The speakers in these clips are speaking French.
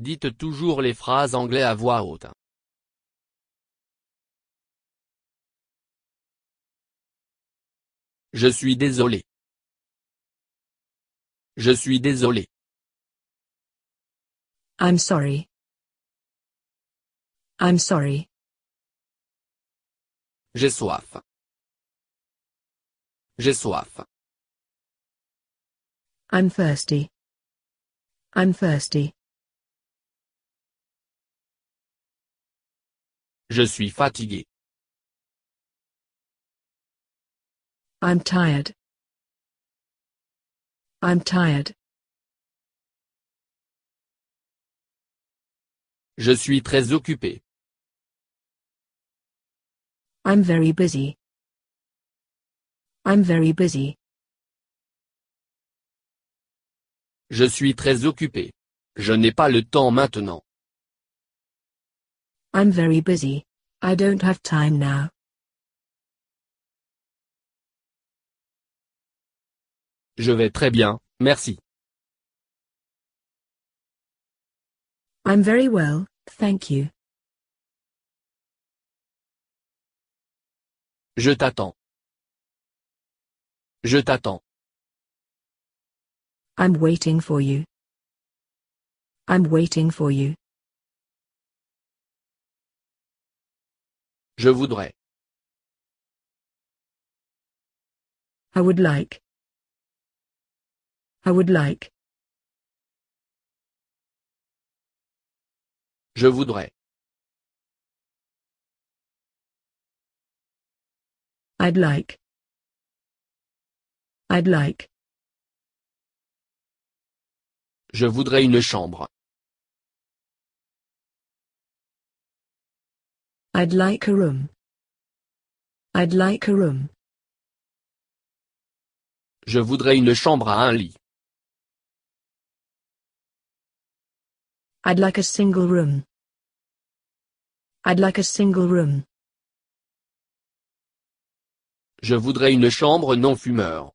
Dites toujours les phrases anglais à voix haute. Je suis désolé. Je suis désolé. I'm sorry. I'm sorry. J'ai soif. J'ai soif. I'm thirsty. I'm thirsty. Je suis fatigué. I'm tired. I'm tired. Je suis très occupé. I'm very busy. I'm very busy. Je suis très occupé. Je n'ai pas le temps maintenant. I'm very busy. I don't have time now. Je vais très bien, merci. I'm very well, thank you. Je t'attends. Je t'attends. I'm waiting for you. I'm waiting for you. Je voudrais. I would like. I would like. Je voudrais. I'd like. I'd like. Je voudrais une chambre. I'd like a room. I'd like a room. Je voudrais une chambre à un lit. I'd like a single room. I'd like a single room. Je voudrais une chambre non fumeur.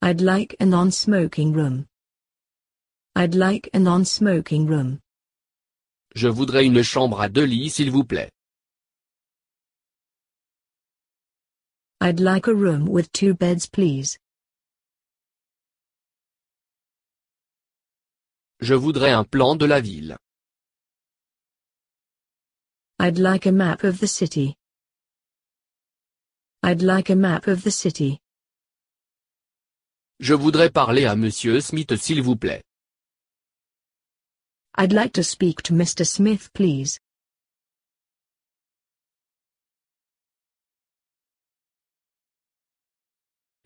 I'd like a non-smoking room. I'd like a non-smoking room. Je voudrais une chambre à deux lits s'il vous plaît. I'd like a room with two beds please. Je voudrais un plan de la ville. I'd like a map of the city. I'd like a map of the city. Je voudrais parler à Monsieur Smith s'il vous plaît. I'd like to speak to Mr. Smith please.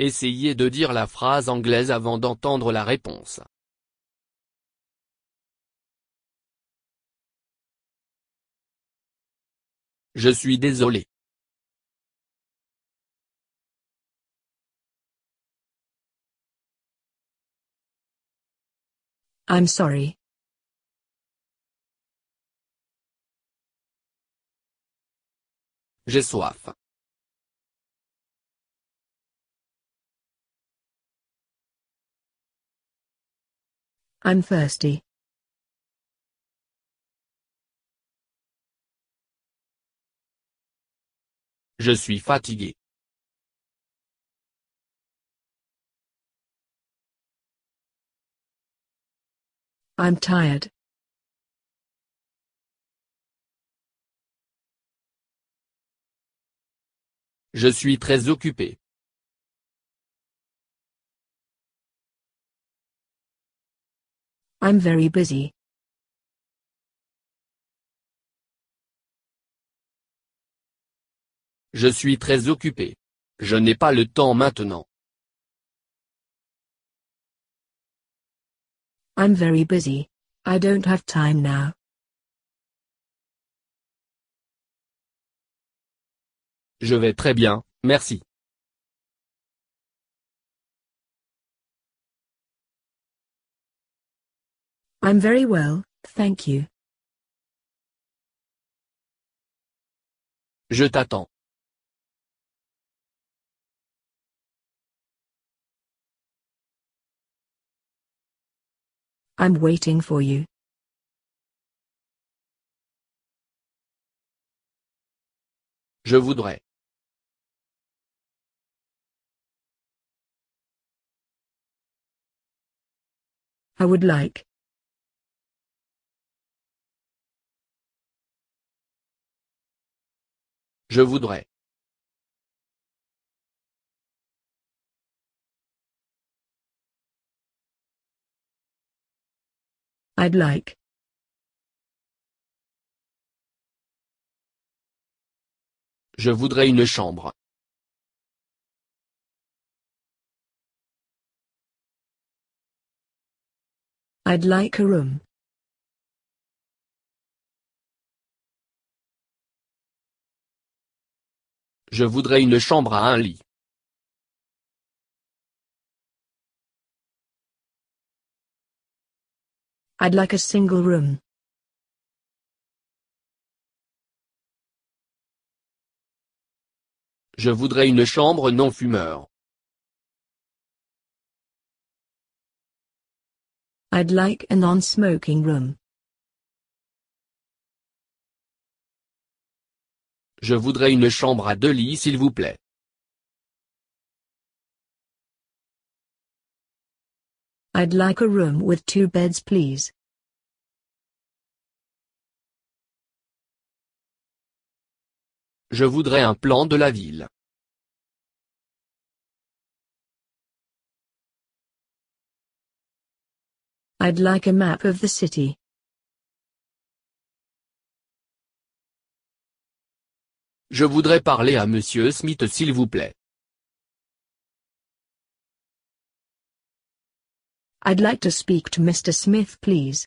Essayez de dire la phrase anglaise avant d'entendre la réponse. Je suis désolé. I'm sorry. J'ai soif. I'm thirsty. Je suis fatigué. I'm tired. Je suis très occupé. I'm very busy. Je suis très occupé. Je n'ai pas le temps maintenant. I'm very busy. I don't have time now. Je vais très bien, merci. I'm very well, thank you. Je t'attends. I'm waiting for you. Je voudrais. I would like. Je voudrais. I'd like. Je voudrais une chambre. I'd like a room. Je voudrais une chambre à un lit. I'd like a single room. Je voudrais une chambre non fumeur. I'd like a non-smoking room. Je voudrais une chambre à deux lits s'il vous plaît. I'd like a room with two beds please. Je voudrais un plan de la ville. I'd like a map of the city. Je voudrais parler à Monsieur Smith s'il vous plaît. I'd like to speak to Mr. Smith please.